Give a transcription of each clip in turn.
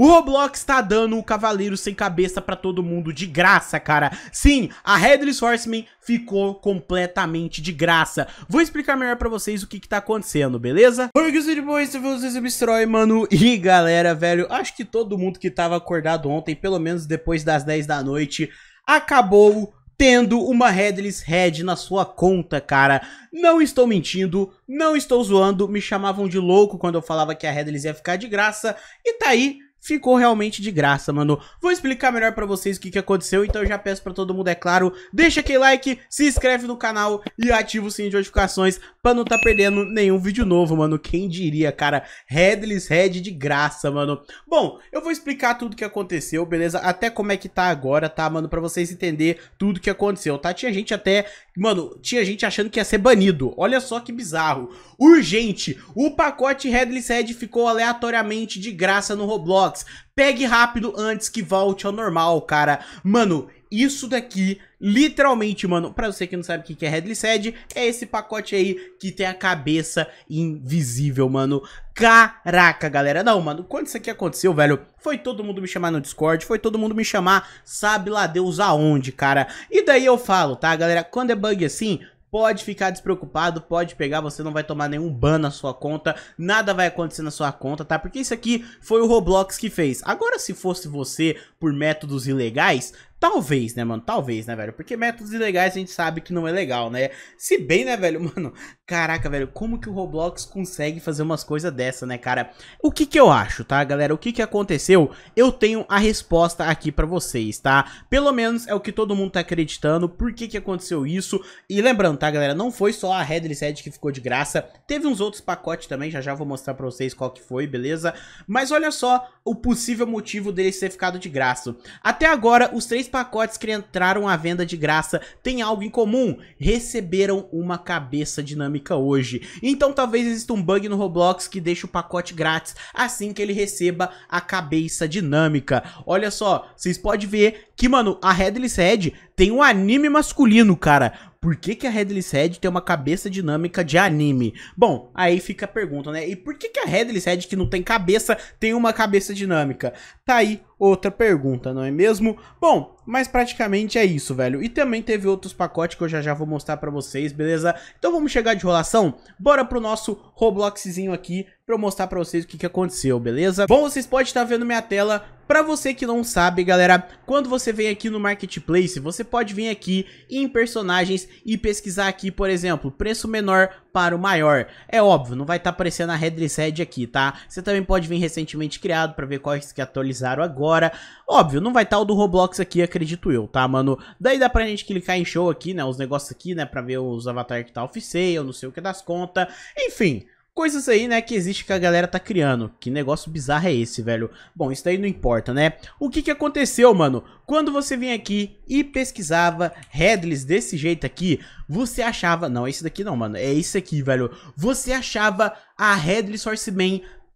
O Roblox tá dando o Cavaleiro Sem Cabeça pra todo mundo de graça, cara. Sim, a Headless Horseman ficou completamente de graça. Vou explicar melhor pra vocês o que que tá acontecendo, beleza? Oi, que depois vocês destrói, mano. E galera, velho, acho que todo mundo que tava acordado ontem, pelo menos depois das 10 da noite, acabou tendo uma Headless Head na sua conta, cara. Não estou mentindo, não estou zoando, me chamavam de louco quando eu falava que a Headless ia ficar de graça. E tá aí, ficou realmente de graça, mano. Vou explicar melhor pra vocês o que, que aconteceu, então eu já peço pra todo mundo, é claro, deixa aquele like, se inscreve no canal e ativa o sininho de notificações pra não tá perdendo nenhum vídeo novo, mano. Quem diria, cara? Headless Head de graça, mano. Bom, eu vou explicar tudo o que aconteceu, beleza? Até como é que tá agora, tá, mano? Pra vocês entender tudo o que aconteceu, tá? Tinha gente até... Mano, tinha gente achando que ia ser banido. Olha só que bizarro. Urgente, o pacote Headless Head ficou aleatoriamente de graça no Roblox. Pegue rápido antes que volte ao normal, cara. Mano, isso daqui, literalmente, mano, pra você que não sabe o que é Headley Sed, é esse pacote aí que tem a cabeça invisível, mano. Caraca, galera. Não, mano, quando isso aqui aconteceu, velho, foi todo mundo me chamar no Discord, foi todo mundo me chamar, sabe lá Deus aonde, cara. E daí eu falo, tá, galera, quando é bug assim, pode ficar despreocupado, pode pegar, você não vai tomar nenhum ban na sua conta, nada vai acontecer na sua conta, tá? Porque isso aqui foi o Roblox que fez. Agora, se fosse você por métodos ilegais, Talvez, né, mano? Talvez, né, velho? Porque métodos ilegais a gente sabe que não é legal, né? Se bem, né, velho? Mano, caraca, velho, como que o Roblox consegue fazer umas coisas dessa, né, cara? O que que eu acho, tá, galera? O que que aconteceu? Eu tenho a resposta aqui pra vocês, tá? Pelo menos é o que todo mundo tá acreditando, por que que aconteceu isso. E lembrando, tá, galera, não foi só a Red Edge que ficou de graça, teve uns outros pacotes também, já já vou mostrar pra vocês qual que foi, beleza? Mas olha só o possível motivo dele ser ficado de graça. Até agora, os três pacotes que entraram à venda de graça têm algo em comum, receberam uma cabeça dinâmica hoje. Então talvez exista um bug no Roblox que deixa o pacote grátis assim que ele receba a cabeça dinâmica. Olha só, vocês podem ver que, mano, a Headless Head tem um anime masculino, cara. Por que, que a Headless Head tem uma cabeça dinâmica de anime? Bom, aí fica a pergunta, né? E por que, que a Headless Head, que não tem cabeça, tem uma cabeça dinâmica? Tá aí outra pergunta, não é mesmo? Bom, mas praticamente é isso, velho. E também teve outros pacotes que eu já já vou mostrar pra vocês, beleza? Então vamos chegar de rolação. Bora pro nosso Robloxzinho aqui pra eu mostrar pra vocês o que, que aconteceu, beleza? Bom, vocês podem estar vendo minha tela. Pra você que não sabe, galera, quando você vem aqui no Marketplace, você pode vir aqui em personagens e pesquisar aqui, por exemplo, preço menor o maior. É óbvio, não vai estar tá aparecendo a Headless Head aqui, tá? Você também pode vir recentemente criado pra ver quais que atualizaram agora. Óbvio, não vai estar tá o do Roblox aqui, acredito eu, tá, mano? Daí dá pra gente clicar em show aqui, né? Os negócios aqui, né? Pra ver os avatares que tá off-sale, não sei o que das contas. Enfim, coisas aí, né, que existe que a galera tá criando. Que negócio bizarro é esse, velho? Bom, isso daí não importa, né? O que que aconteceu, mano? Quando você vinha aqui e pesquisava headless desse jeito aqui, você achava... Não, é esse daqui não, mano. É esse aqui, velho. Você achava a headless Source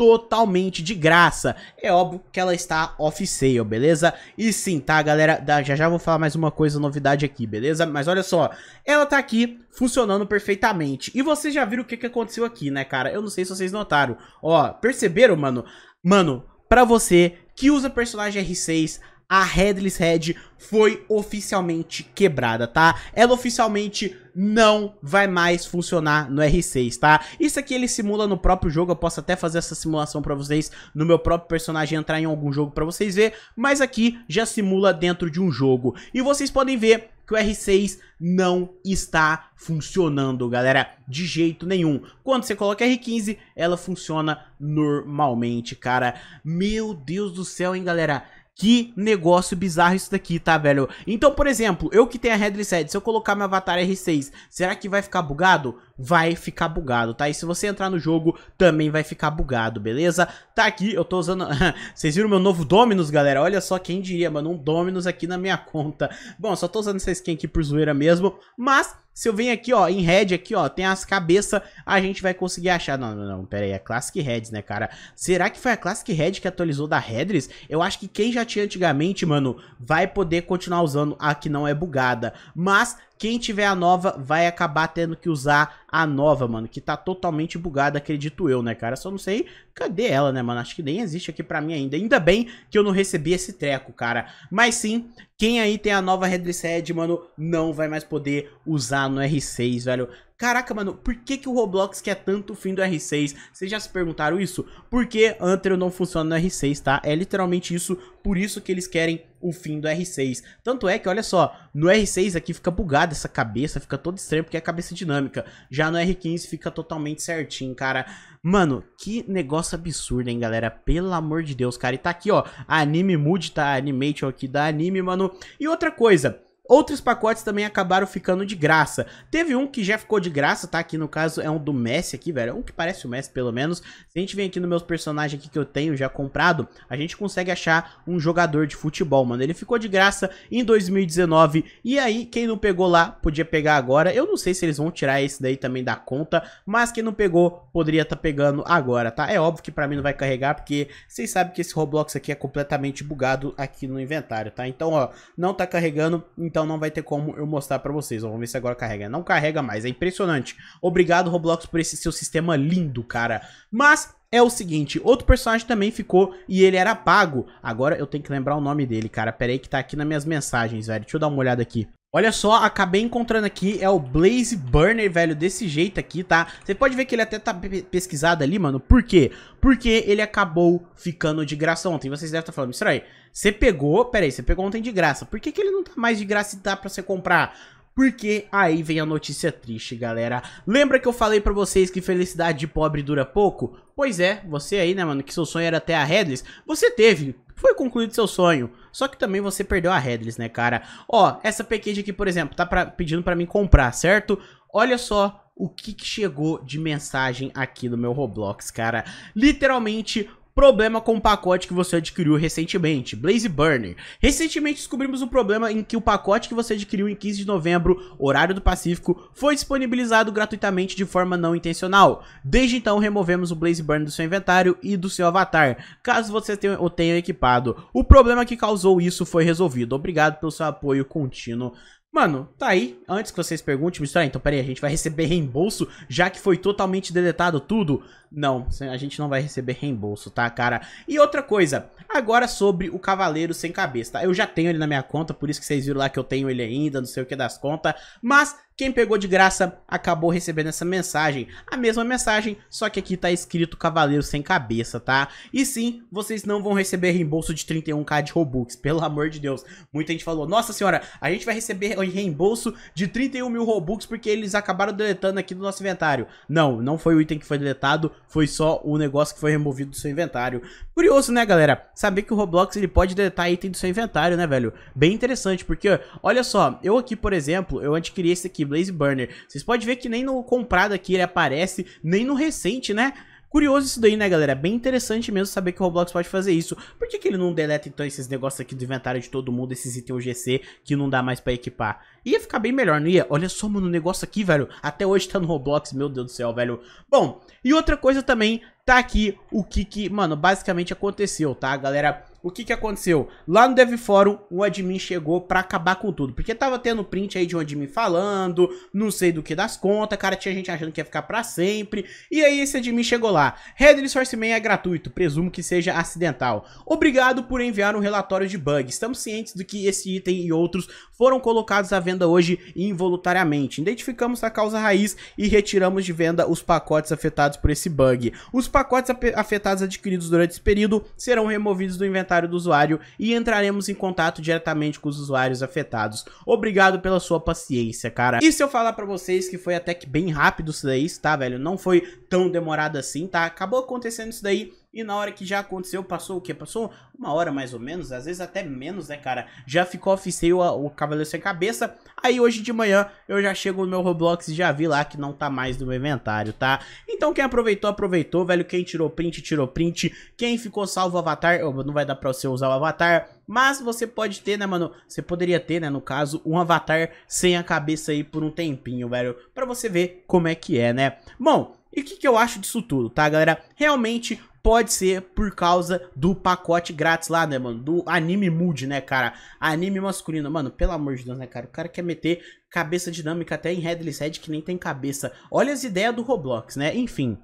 totalmente de graça. É óbvio que ela está off-sale, beleza? E sim, tá, galera? Já já vou falar mais uma coisa, novidade aqui, beleza? Mas olha só, ela tá aqui funcionando perfeitamente. E vocês já viram o que, que aconteceu aqui, né, cara? Eu não sei se vocês notaram. Ó, perceberam, mano? Mano, pra você que usa personagem R6, a Headless Head foi oficialmente quebrada, tá? Ela oficialmente não vai mais funcionar no R6, tá? Isso aqui ele simula no próprio jogo, eu posso até fazer essa simulação pra vocês no meu próprio personagem entrar em algum jogo pra vocês ver, mas aqui já simula dentro de um jogo. E vocês podem ver que o R6 não está funcionando, galera, de jeito nenhum. Quando você coloca R15, ela funciona normalmente, cara. Meu Deus do céu, hein, galera? Que negócio bizarro isso daqui, tá, velho? Então, por exemplo, eu que tenho a Red Reset, se eu colocar meu avatar R6, será que vai ficar bugado? Vai ficar bugado, tá? E se você entrar no jogo, também vai ficar bugado, beleza? Tá aqui, eu tô usando... Vocês viram meu novo Dominus, galera? Olha só quem diria, mano, um Dominus aqui na minha conta. Bom, só tô usando essa skin aqui por zoeira mesmo, mas... Se eu venho aqui, ó, em Red aqui, ó, tem as cabeças, a gente vai conseguir achar. Não, não, não, pera aí, é Classic heads né, cara? Será que foi a Classic Red que atualizou da Redris? Eu acho que quem já tinha antigamente, mano, vai poder continuar usando a que não é bugada. Mas quem tiver a nova vai acabar tendo que usar a nova, mano, que tá totalmente bugada, acredito eu, né, cara? Só não sei cadê ela, né, mano? Acho que nem existe aqui pra mim ainda. Ainda bem que eu não recebi esse treco, cara. Mas sim, quem aí tem a nova Head, mano, não vai mais poder usar no R6, velho. Caraca, mano, por que, que o Roblox quer tanto o fim do R6? Vocês já se perguntaram isso? Porque Antero não funciona no R6, tá? É literalmente isso, por isso que eles querem o fim do R6. Tanto é que, olha só, no R6 aqui fica bugada essa cabeça, fica todo estranho porque é cabeça dinâmica. Já no R15 fica totalmente certinho, cara. Mano, que negócio absurdo, hein, galera? Pelo amor de Deus, cara. E tá aqui, ó, Anime Mood, tá? Animation aqui da Anime, mano. E outra coisa, Outros pacotes também acabaram ficando de graça. Teve um que já ficou de graça, tá? Aqui no caso é um do Messi aqui, velho. É um que parece o Messi, pelo menos. Se a gente vem aqui nos meus personagens aqui que eu tenho já comprado, a gente consegue achar um jogador de futebol, mano. Ele ficou de graça em 2019. E aí, quem não pegou lá, podia pegar agora. Eu não sei se eles vão tirar esse daí também da conta, mas quem não pegou, poderia estar tá pegando agora, tá? É óbvio que pra mim não vai carregar, porque vocês sabem que esse Roblox aqui é completamente bugado aqui no inventário, tá? Então, ó, não tá carregando, então então não vai ter como eu mostrar pra vocês. vamos ver se agora carrega. Não carrega mais, é impressionante. Obrigado, Roblox, por esse seu sistema lindo, cara. Mas é o seguinte, outro personagem também ficou e ele era pago. Agora eu tenho que lembrar o nome dele, cara. Pera aí que tá aqui nas minhas mensagens, velho. Deixa eu dar uma olhada aqui. Olha só, acabei encontrando aqui, é o Blaze Burner, velho, desse jeito aqui, tá? Você pode ver que ele até tá pesquisado ali, mano, por quê? Porque ele acabou ficando de graça ontem, vocês devem estar tá falando, isso aí, você pegou, Peraí, você pegou ontem de graça, por que, que ele não tá mais de graça e dá pra você comprar? Porque aí vem a notícia triste, galera. Lembra que eu falei para vocês que felicidade de pobre dura pouco? Pois é, você aí, né, mano, que seu sonho era até a Headless, você teve, foi concluído seu sonho. Só que também você perdeu a Headless, né, cara? Ó, essa package aqui, por exemplo, tá pra, pedindo para mim comprar, certo? Olha só o que, que chegou de mensagem aqui no meu Roblox, cara. Literalmente problema com o pacote que você adquiriu recentemente, Blaze Burner. Recentemente descobrimos um problema em que o pacote que você adquiriu em 15 de novembro, horário do Pacífico, foi disponibilizado gratuitamente de forma não intencional. Desde então, removemos o Blaze Burner do seu inventário e do seu avatar, caso você tenha, o tenha equipado. O problema que causou isso foi resolvido. Obrigado pelo seu apoio contínuo Mano, tá aí. Antes que vocês perguntem, mistura, tá, então peraí, a gente vai receber reembolso já que foi totalmente deletado tudo? Não, a gente não vai receber reembolso, tá, cara? E outra coisa, agora sobre o Cavaleiro Sem Cabeça, tá? Eu já tenho ele na minha conta, por isso que vocês viram lá que eu tenho ele ainda, não sei o que das contas, mas quem pegou de graça acabou recebendo essa mensagem. A mesma mensagem, só que aqui tá escrito Cavaleiro Sem Cabeça, tá? E sim, vocês não vão receber reembolso de 31k de Robux, pelo amor de Deus. Muita gente falou, nossa senhora, a gente vai receber reembolso de 31 mil Robux porque eles acabaram deletando aqui do nosso inventário. Não, não foi o item que foi deletado, foi só o negócio que foi removido do seu inventário. Curioso, né, galera? Saber que o Roblox ele pode deletar item do seu inventário, né, velho? Bem interessante, porque olha só, eu aqui, por exemplo, eu adquiri esse aqui, Blaze Burner. Vocês podem ver que nem no comprado aqui ele aparece, nem no recente, né? Curioso isso daí, né, galera? Bem interessante mesmo saber que o Roblox pode fazer isso. Por que, que ele não deleta, então, esses negócios aqui do inventário de todo mundo, esses itens GC que não dá mais pra equipar? Ia ficar bem melhor, não ia? Olha só, mano, o negócio aqui, velho, até hoje tá no Roblox, meu Deus do céu, velho. Bom, e outra coisa também, tá aqui o que que, mano, basicamente aconteceu, tá, galera? o que que aconteceu? Lá no Dev Forum, um admin chegou para acabar com tudo. Porque tava tendo print aí de um admin falando, não sei do que das contas, cara, tinha gente achando que ia ficar para sempre. E aí esse admin chegou lá. Red Resource Man é gratuito, presumo que seja acidental. Obrigado por enviar um relatório de bug. Estamos cientes do que esse item e outros foram colocados à venda hoje involuntariamente. Identificamos a causa raiz e retiramos de venda os pacotes afetados por esse bug. Os pacotes afetados adquiridos durante esse período serão removidos do inventário comentário do usuário e entraremos em contato diretamente com os usuários afetados. Obrigado pela sua paciência, cara. E se eu falar pra vocês que foi até que bem rápido isso daí, tá, velho? Não foi tão demorado assim, tá? Acabou acontecendo isso daí e na hora que já aconteceu, passou o quê? Passou uma hora mais ou menos, às vezes até menos, né, cara? Já ficou oficial o Cavaleiro Sem Cabeça. Aí hoje de manhã eu já chego no meu Roblox e já vi lá que não tá mais no meu inventário, tá? Então quem aproveitou, aproveitou, velho. Quem tirou print, tirou print. Quem ficou salvo o avatar, não vai dar pra você usar o avatar. Mas você pode ter, né, mano? Você poderia ter, né, no caso, um avatar sem a cabeça aí por um tempinho, velho. Pra você ver como é que é, né? Bom, e o que, que eu acho disso tudo, tá, galera? Realmente pode ser por causa do pacote grátis lá, né, mano? Do anime mood, né, cara? Anime masculino. Mano, pelo amor de Deus, né, cara? O cara quer meter cabeça dinâmica até em Headless Head que nem tem cabeça. Olha as ideias do Roblox, né? Enfim.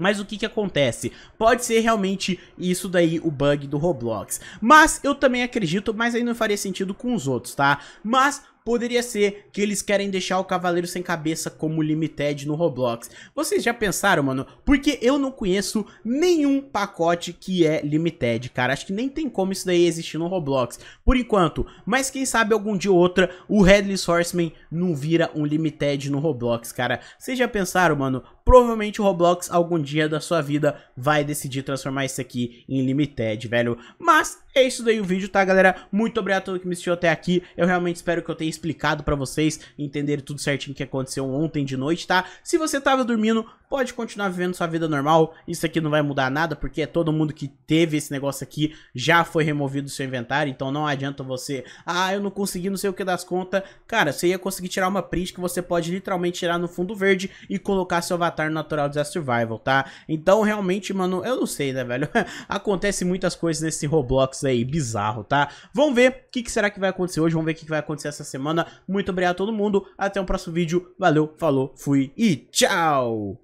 Mas o que que acontece? Pode ser realmente isso daí o bug do Roblox. Mas eu também acredito, mas aí não faria sentido com os outros, tá? Mas poderia ser que eles querem deixar o Cavaleiro Sem Cabeça como Limited no Roblox. Vocês já pensaram, mano? Porque eu não conheço nenhum pacote que é Limited, cara. Acho que nem tem como isso daí existir no Roblox, por enquanto. Mas quem sabe algum dia ou outra o Headless Horseman não vira um Limited no Roblox, cara. Vocês já pensaram, mano? provavelmente o Roblox algum dia da sua vida vai decidir transformar isso aqui em Limited, velho. Mas é isso daí o vídeo, tá, galera? Muito obrigado a todo que me assistiu até aqui. Eu realmente espero que eu tenha explicado pra vocês, entenderem tudo certinho o que aconteceu ontem de noite, tá? Se você tava dormindo, pode continuar vivendo sua vida normal. Isso aqui não vai mudar nada, porque é todo mundo que teve esse negócio aqui já foi removido do seu inventário. Então não adianta você, ah, eu não consegui não sei o que das contas. Cara, você ia conseguir tirar uma print que você pode literalmente tirar no fundo verde e colocar seu avatar Avatar Natural Disaster Survival, tá? Então, realmente, mano, eu não sei, né, velho? Acontece muitas coisas nesse Roblox aí, bizarro, tá? Vamos ver o que, que, será que vai acontecer hoje, vamos ver o que, que vai acontecer essa semana. Muito obrigado a todo mundo, até o próximo vídeo, valeu, falou, fui e tchau!